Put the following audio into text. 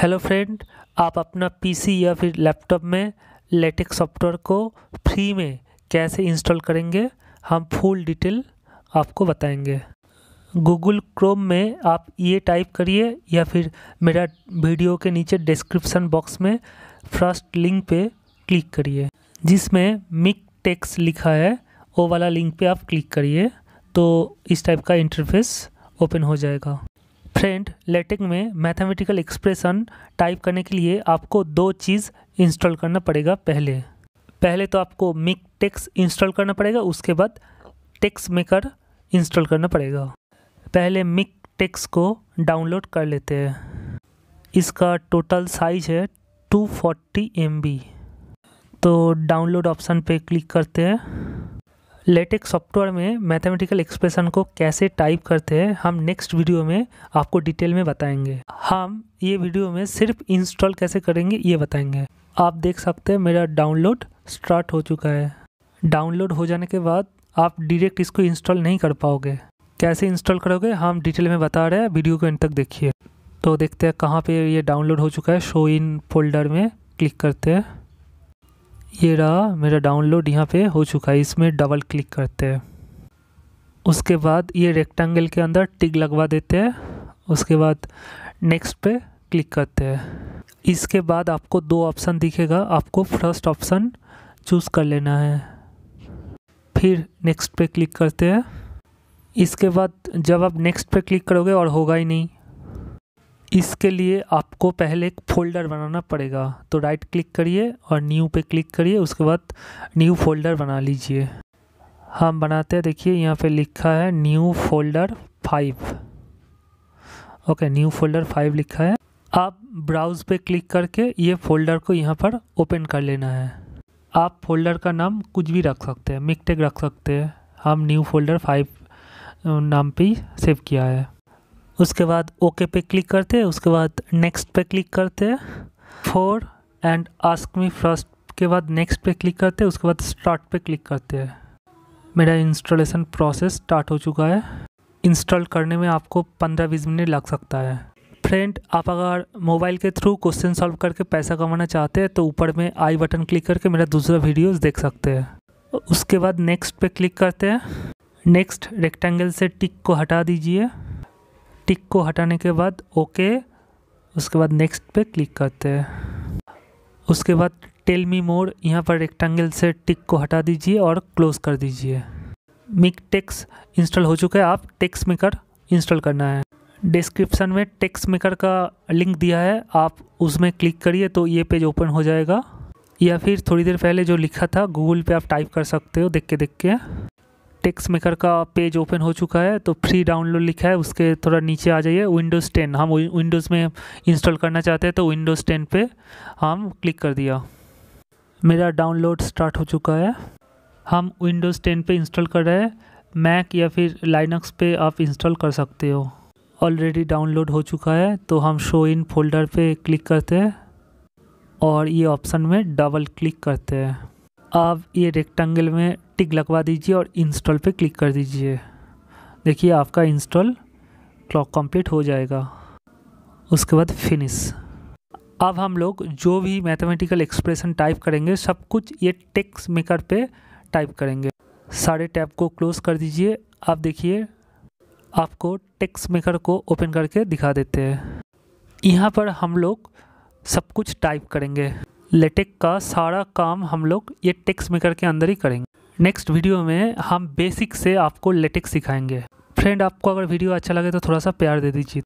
hello friend आप अपना PC या फिर लैपटॉप में लेटेक सॉफ्टवेयर को फ्री में कैसे इंस्टॉल करेंगे हम फुल डिटेल आपको बताएंगे गूगल क्रोम में आप ये टाइप करिए या फिर मेरा वीडियो के नीचे डिस्क्रिप्शन बॉक्स में फर्स्ट लिंक पे क्लिक करिए जिसमें मिक टेक्स लिखा है वो वाला लिंक पे आप क्लिक करिए तो इस टाइप का इंटरफेस ओपन हो जाएगा फ्रेंड लेटेक में मैथमेटिकल एक्सप्रेशन टाइप करने के लिए आपको दो चीज़ इंस्टॉल करना पड़ेगा पहले पहले तो आपको मिक टेक्स इंस्टॉल करना पड़ेगा उसके बाद टेक्स मेकर इंस्टॉल करना पड़ेगा पहले मिक टेक्स को डाउनलोड कर लेते हैं इसका टोटल साइज है 240 फोर्टी तो डाउनलोड ऑप्शन पे क्लिक करते हैं लेटेक सॉफ्टवेयर में मैथमेटिकल एक्सप्रेशन को कैसे टाइप करते हैं हम नेक्स्ट वीडियो में आपको डिटेल में बताएंगे हम ये वीडियो में सिर्फ इंस्टॉल कैसे करेंगे ये बताएंगे आप देख सकते हैं मेरा डाउनलोड स्टार्ट हो चुका है डाउनलोड हो जाने के बाद आप डायरेक्ट इसको इंस्टॉल नहीं कर पाओगे कैसे इंस्टॉल करोगे हम डिटेल में बता रहे हैं वीडियो को इन तक देखिए तो देखते हैं कहाँ पे ये डाउनलोड हो चुका है शो इन फोल्डर में क्लिक करते हैं ये रहा मेरा डाउनलोड यहाँ पे हो चुका है इसमें डबल क्लिक करते हैं उसके बाद ये रेक्टेंगल के अंदर टिक लगवा देते हैं उसके बाद नेक्स्ट पे क्लिक करते हैं इसके बाद आपको दो ऑप्शन दिखेगा आपको फर्स्ट ऑप्शन चूज़ कर लेना है फिर नेक्स्ट पे क्लिक करते हैं इसके बाद जब आप नेक्स्ट पे क्लिक करोगे और होगा ही नहीं इसके लिए आपको पहले एक फ़ोल्डर बनाना पड़ेगा तो राइट क्लिक करिए और न्यू पे क्लिक करिए उसके बाद न्यू फोल्डर बना लीजिए हम बनाते हैं देखिए यहाँ पे लिखा है new folder five okay new folder five लिखा है आप ब्राउज़ पे क्लिक करके ये फोल्डर को यहाँ पर ओपन कर लेना है आप फोल्डर का नाम कुछ भी रख सकते हैं मिकटेक रख सकते हैं हम न्यू फोल्डर फाइव नाम पे सेव किया है उसके बाद ओके पे क्लिक करते हैं उसके बाद नेक्स्ट पे क्लिक करते हैं for and ask me first के बाद नेक्स्ट पे क्लिक करते हैं उसके बाद स्टार्ट पे क्लिक करते हैं मेरा इंस्टॉलेशन प्रोसेस स्टार्ट हो चुका है इंस्टॉल करने में आपको पंद्रह बीस मिनट लग सकता है फ्रेंड आप अगर मोबाइल के थ्रू क्वेश्चन सॉल्व करके पैसा कमाना चाहते हैं तो ऊपर में आई बटन क्लिक करके मेरा दूसरा वीडियोस देख सकते हैं उसके बाद नेक्स्ट पे क्लिक करते हैं नेक्स्ट रेक्टेंगल से टिक को हटा दीजिए टिक को हटाने के बाद ओके उसके बाद नेक्स्ट पे क्लिक करते हैं उसके बाद टेल मी मोर यहाँ पर रेक्टेंगल से टिक को हटा दीजिए और क्लोज़ कर दीजिए मिक टेक्स इंस्टॉल हो चुका है आप टेक्स मेकर इंस्टॉल करना है डिस्क्रिप्शन में टेक्स मेकर का लिंक दिया है आप उसमें क्लिक करिए तो ये पेज ओपन हो जाएगा या फिर थोड़ी देर पहले जो लिखा था गूगल पे आप टाइप कर सकते हो देख के देख के टेक्स मेकर का पेज ओपन हो चुका है तो फ्री डाउनलोड लिखा है उसके थोड़ा नीचे आ जाइए विंडोज़ टेन हम विंडोज़ में इंस्टॉल करना चाहते हैं तो विंडोज़ टेन पे हम क्लिक कर दिया मेरा डाउनलोड स्टार्ट हो चुका है हम विंडोज़ टेन पे इंस्टॉल कर रहे हैं मैक या फिर लाइनक्स पे आप इंस्टॉल कर सकते हो ऑलरेडी डाउनलोड हो चुका है तो हम शो इन फोल्डर पे क्लिक करते हैं और ये ऑप्शन में डबल क्लिक करते हैं आप ये रेक्टेंगल में टिक लगवा दीजिए और इंस्टॉल पे क्लिक कर दीजिए देखिए आपका इंस्टॉल क्लॉक कंप्लीट हो जाएगा उसके बाद फिनिश अब हम लोग जो भी मैथमेटिकल एक्सप्रेशन टाइप करेंगे सब कुछ ये टेक्स मेकर पे टाइप करेंगे सारे टैब को क्लोज कर दीजिए आप देखिए आपको टेक्स मेकर को ओपन करके दिखा देते हैं यहाँ पर हम लोग सब कुछ टाइप करेंगे लेटेक का सारा काम हम लोग ये टेक्स्ट मेकर के अंदर ही करेंगे नेक्स्ट वीडियो में हम बेसिक से आपको लेटेक सिखाएंगे फ्रेंड आपको अगर वीडियो अच्छा लगे तो थोड़ा सा प्यार दे दीजिए